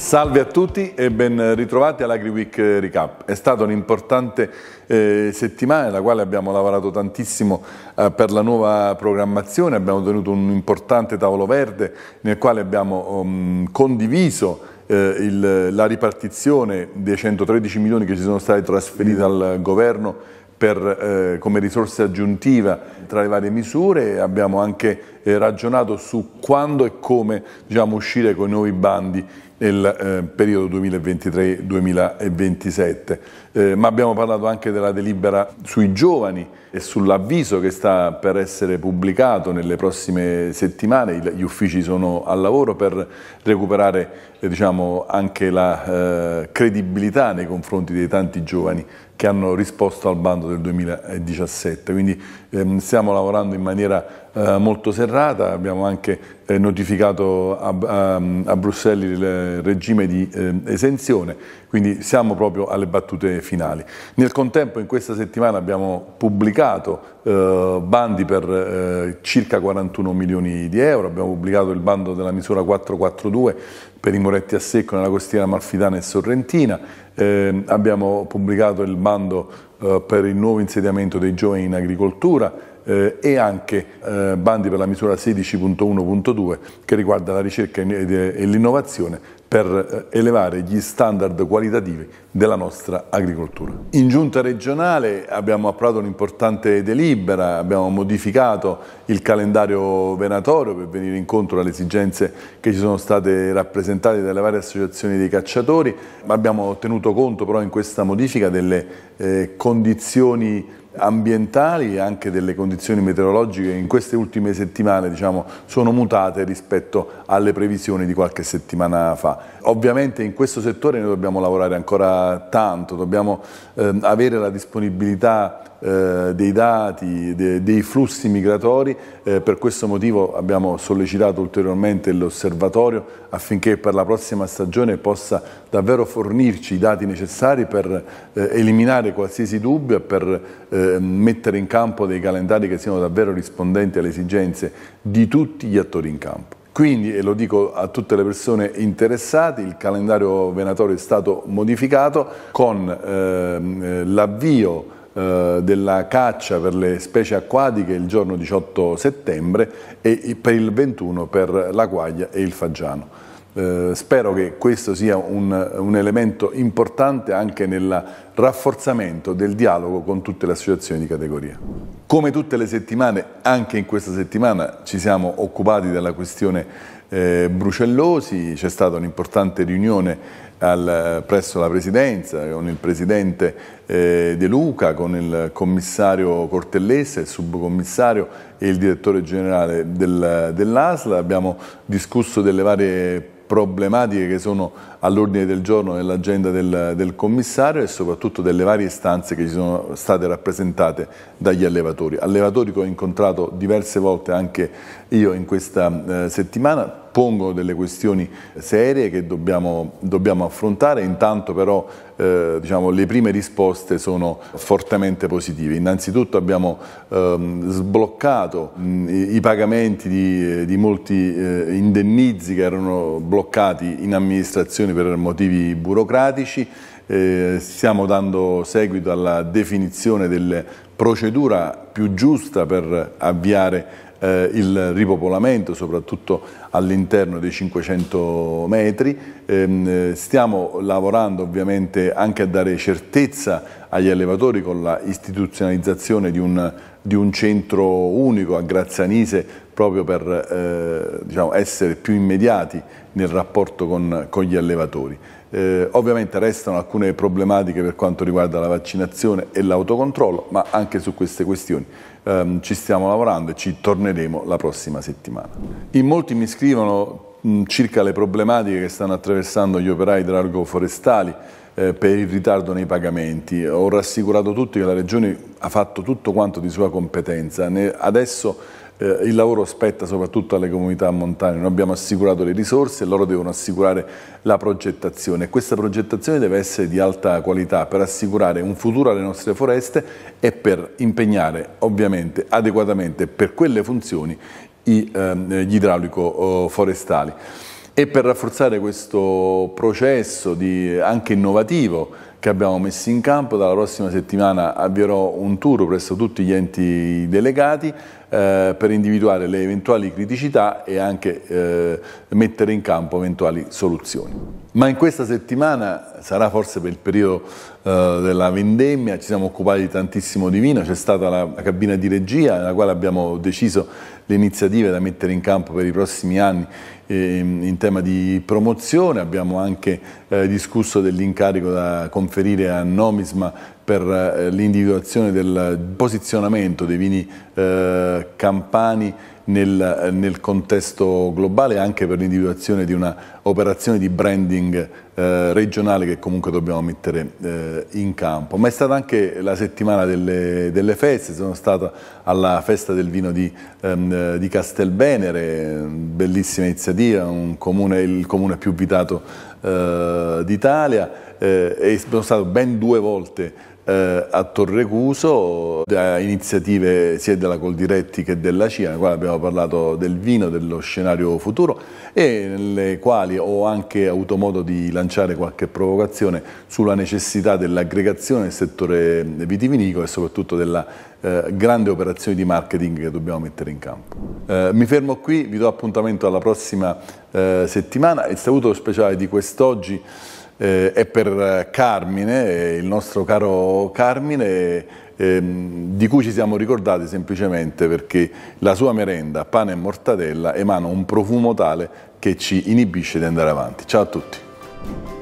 Salve a tutti e ben ritrovati all'AgriWeek Recap. È stata un'importante eh, settimana nella quale abbiamo lavorato tantissimo eh, per la nuova programmazione, abbiamo tenuto un importante tavolo verde nel quale abbiamo um, condiviso eh, il, la ripartizione dei 113 milioni che ci sono stati trasferiti al governo per, eh, come risorsa aggiuntiva tra le varie misure abbiamo anche eh, ragionato su quando e come diciamo, uscire con i nuovi bandi nel eh, periodo 2023-2027. Eh, ma abbiamo parlato anche della delibera sui giovani e sull'avviso che sta per essere pubblicato nelle prossime settimane. Gli uffici sono al lavoro per recuperare eh, diciamo, anche la eh, credibilità nei confronti dei tanti giovani che hanno risposto al bando del 2017. Quindi ehm, stiamo lavorando in maniera eh, molto serrata, abbiamo anche eh, notificato a, a, a, Bruxelles il regime di eh, esenzione, quindi siamo proprio alle battute finali. Nel contempo in questa settimana abbiamo pubblicato eh, bandi per eh, circa 41 milioni di euro, abbiamo pubblicato il bando della misura 442 per i muretti a secco nella costiera malfitana e sorrentina, eh, abbiamo pubblicato il bando eh, per il nuovo insediamento dei giovani in agricoltura, eh, e anche eh, bandi per la misura 16.1.2 che riguarda la ricerca eh, e l'innovazione per eh, elevare gli standard qualitativi della nostra agricoltura. In giunta regionale abbiamo approvato un'importante delibera, abbiamo modificato il calendario venatorio per venire incontro alle esigenze che ci sono state rappresentate dalle varie associazioni dei cacciatori, abbiamo tenuto conto però in questa modifica delle eh, condizioni ambientali e anche delle condizioni meteorologiche in queste ultime settimane diciamo, sono mutate rispetto alle previsioni di qualche settimana fa. Ovviamente in questo settore noi dobbiamo lavorare ancora tanto, dobbiamo eh, avere la disponibilità eh, dei dati, de, dei flussi migratori, eh, per questo motivo abbiamo sollecitato ulteriormente l'osservatorio affinché per la prossima stagione possa davvero fornirci i dati necessari per eh, eliminare qualsiasi dubbio e per eh, mettere in campo dei calendari che siano davvero rispondenti alle esigenze di tutti gli attori in campo. Quindi, e lo dico a tutte le persone interessate, il calendario venatorio è stato modificato con ehm, eh, l'avvio eh, della caccia per le specie acquatiche il giorno 18 settembre e per il 21 per la quaglia e il fagiano. Eh, spero che questo sia un, un, elemento importante anche nel rafforzamento del dialogo con tutte le associazioni di categoria. Come tutte le settimane, anche in questa settimana ci siamo occupati della questione eh, Brucellosi, c'è stata un'importante riunione al, presso la Presidenza, con il Presidente eh, De Luca, con il Commissario Cortellese, il Subcommissario e il Direttore Generale del, dell'ASL. Abbiamo discusso delle varie problematiche che sono all'ordine del giorno nell'agenda del, del, commissario e soprattutto delle varie istanze che ci sono state rappresentate dagli allevatori. Allevatori che ho incontrato diverse volte anche io in questa eh, settimana, pongono delle questioni serie che dobbiamo, dobbiamo affrontare, intanto però eh, diciamo, le prime risposte sono fortemente positive. Innanzitutto abbiamo ehm, sbloccato mh, i pagamenti di, di molti eh, indennizi che erano bloccati in amministrazione per motivi burocratici, eh, stiamo dando seguito alla definizione della procedura più giusta per avviare eh, il ripopolamento, soprattutto all'interno dei 500 metri. Eh, stiamo lavorando ovviamente anche a dare certezza agli allevatori con la istituzionalizzazione di un, di un centro unico a Grazianise proprio per eh, diciamo, essere più immediati nel rapporto con, con gli allevatori. Eh, ovviamente restano alcune problematiche per quanto riguarda la vaccinazione e l'autocontrollo, ma anche su queste questioni ehm, ci stiamo lavorando e ci torneremo la prossima settimana. In molti mi scrivono mh, circa le problematiche che stanno attraversando gli operai idraulico-forestali eh, per il ritardo nei pagamenti. Ho rassicurato tutti che la Regione ha fatto tutto quanto di sua competenza. Ne, adesso eh, il lavoro spetta soprattutto alle comunità montane, noi abbiamo assicurato le risorse e loro devono assicurare la progettazione. Questa progettazione deve essere di alta qualità per assicurare un futuro alle nostre foreste e per impegnare ovviamente adeguatamente per quelle funzioni i, eh, gli idraulico forestali. E per rafforzare questo processo di, anche innovativo che abbiamo messo in campo. Dalla prossima settimana avvierò un tour presso tutti gli enti delegati eh, per individuare le eventuali criticità e anche eh, mettere in campo eventuali soluzioni. Ma in questa settimana sarà forse per il periodo eh, della vendemmia, ci siamo occupati tantissimo di vino, c'è stata la, la cabina di regia nella quale abbiamo deciso le iniziative da mettere in campo per i prossimi anni ehm, in tema di promozione, abbiamo anche eh, discusso dell'incarico da compiere conferire a Nomisma per eh, l'individuazione del posizionamento dei vini eh, campani nel, nel contesto globale anche per l'individuazione di una operazione di branding eh, regionale che comunque dobbiamo mettere eh, in campo. Ma è stata anche la settimana delle, delle feste, sono stato alla festa del vino di, ehm, di Castelbenere, bellissima iniziativa, comune, il comune più vitato eh, d'Italia eh, e sono stato ben due volte eh, a Torrecuso da iniziative sia della Coldiretti che della Cina, nella quale abbiamo parlato del vino, dello scenario futuro e nelle quali ho anche avuto modo di lanciare qualche provocazione sulla necessità dell'aggregazione del settore vitivinico e soprattutto della eh, grande operazione di marketing che dobbiamo mettere in campo. Eh, mi fermo qui, vi do appuntamento alla prossima eh, settimana. Il saluto speciale di quest'oggi eh, è per Carmine, il nostro caro Carmine, ehm, di cui ci siamo ricordati semplicemente perché la sua merenda, pane e mortadella, emana un profumo tale che ci inibisce di andare avanti. Ciao a tutti.